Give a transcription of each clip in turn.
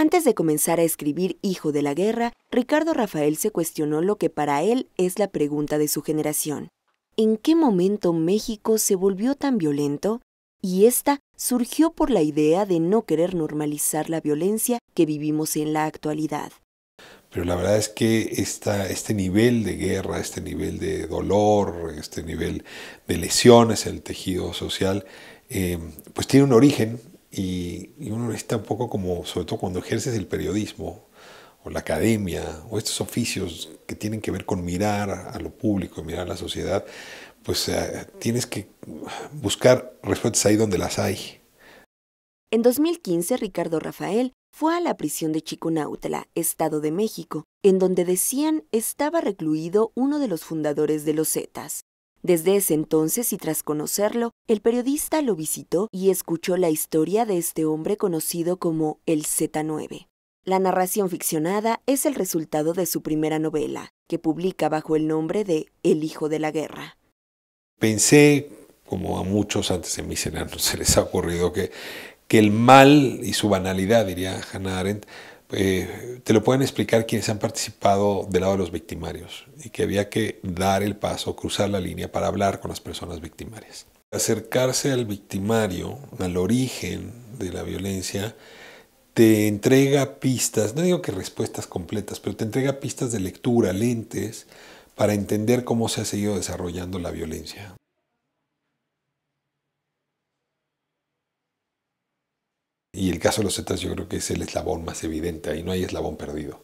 Antes de comenzar a escribir Hijo de la Guerra, Ricardo Rafael se cuestionó lo que para él es la pregunta de su generación. ¿En qué momento México se volvió tan violento? Y esta surgió por la idea de no querer normalizar la violencia que vivimos en la actualidad. Pero la verdad es que este nivel de guerra, este nivel de dolor, este nivel de lesiones en el tejido social, eh, pues tiene un origen y, uno está un poco como, sobre todo cuando ejerces el periodismo, o la academia, o estos oficios que tienen que ver con mirar a lo público mirar a la sociedad, pues eh, tienes que buscar respuestas ahí donde las hay. En 2015, Ricardo Rafael fue a la prisión de Chiconautla, Estado de México, en donde decían estaba recluido uno de los fundadores de los Zetas, desde ese entonces y tras conocerlo, el periodista lo visitó y escuchó la historia de este hombre conocido como el Z9. La narración ficcionada es el resultado de su primera novela, que publica bajo el nombre de El Hijo de la Guerra. Pensé, como a muchos antes de mí se les ha ocurrido, que, que el mal y su banalidad, diría Hannah Arendt, eh, te lo pueden explicar quienes han participado del lado de los victimarios y que había que dar el paso, cruzar la línea para hablar con las personas victimarias. Acercarse al victimario, al origen de la violencia, te entrega pistas, no digo que respuestas completas, pero te entrega pistas de lectura, lentes, para entender cómo se ha seguido desarrollando la violencia. Y el caso de los Zetas yo creo que es el eslabón más evidente, ahí no hay eslabón perdido.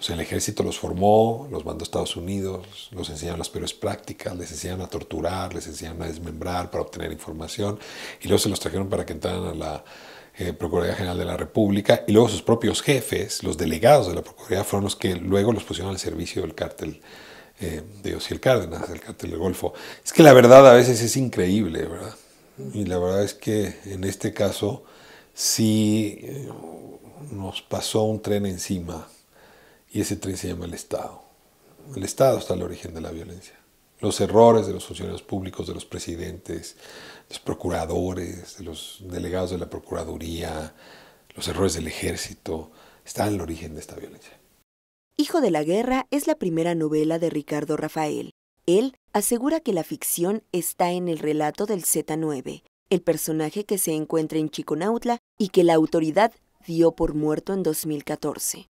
O sea, el ejército los formó, los mandó a Estados Unidos, los enseñaron las peores prácticas, les enseñaron a torturar, les enseñaron a desmembrar para obtener información, y luego se los trajeron para que entraran a la eh, Procuraduría General de la República, y luego sus propios jefes, los delegados de la Procuraduría, fueron los que luego los pusieron al servicio del cártel eh, de Osiel Cárdenas, del cártel del Golfo. Es que la verdad a veces es increíble, ¿verdad? Y la verdad es que en este caso si eh, nos pasó un tren encima y ese tren se llama el Estado. El Estado está al origen de la violencia. Los errores de los funcionarios públicos, de los presidentes, de los procuradores, de los delegados de la Procuraduría, los errores del ejército, están al origen de esta violencia. Hijo de la Guerra es la primera novela de Ricardo Rafael. Él asegura que la ficción está en el relato del Z9, el personaje que se encuentra en Chiconautla y que la autoridad dio por muerto en 2014.